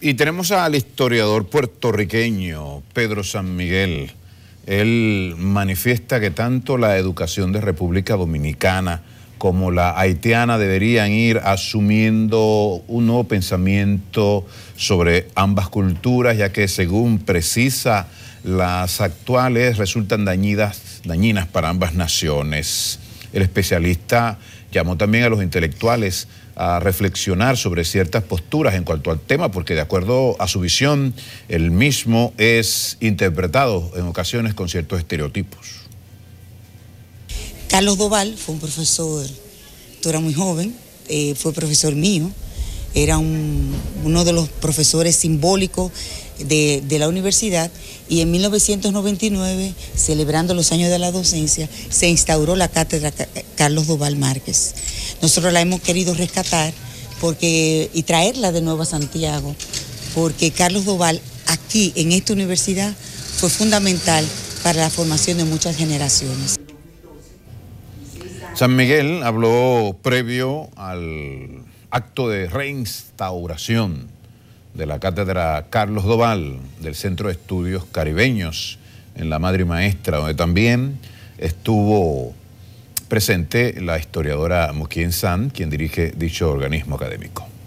Y tenemos al historiador puertorriqueño Pedro San Miguel. Él manifiesta que tanto la educación de República Dominicana como la haitiana deberían ir asumiendo un nuevo pensamiento sobre ambas culturas, ya que según precisa, las actuales resultan dañidas, dañinas para ambas naciones. El especialista llamó también a los intelectuales a reflexionar sobre ciertas posturas en cuanto al tema, porque de acuerdo a su visión, el mismo es interpretado en ocasiones con ciertos estereotipos. Carlos Doval fue un profesor, tú eras muy joven, eh, fue profesor mío, era uno de los profesores simbólicos de, la universidad y en 1999, celebrando los años de la docencia, se instauró la cátedra Carlos Doval Márquez. Nosotros la hemos querido rescatar porque, y traerla de nuevo a Santiago, porque Carlos Doval aquí en esta universidad fue fundamental para la formación de muchas generaciones. San Miguel habló previo al acto de reinstauración de la cátedra Carlos Doval del Centro de Estudios Caribeños en la Madre Maestra, donde también estuvo presente la historiadora Mukien San, quien dirige dicho organismo académico.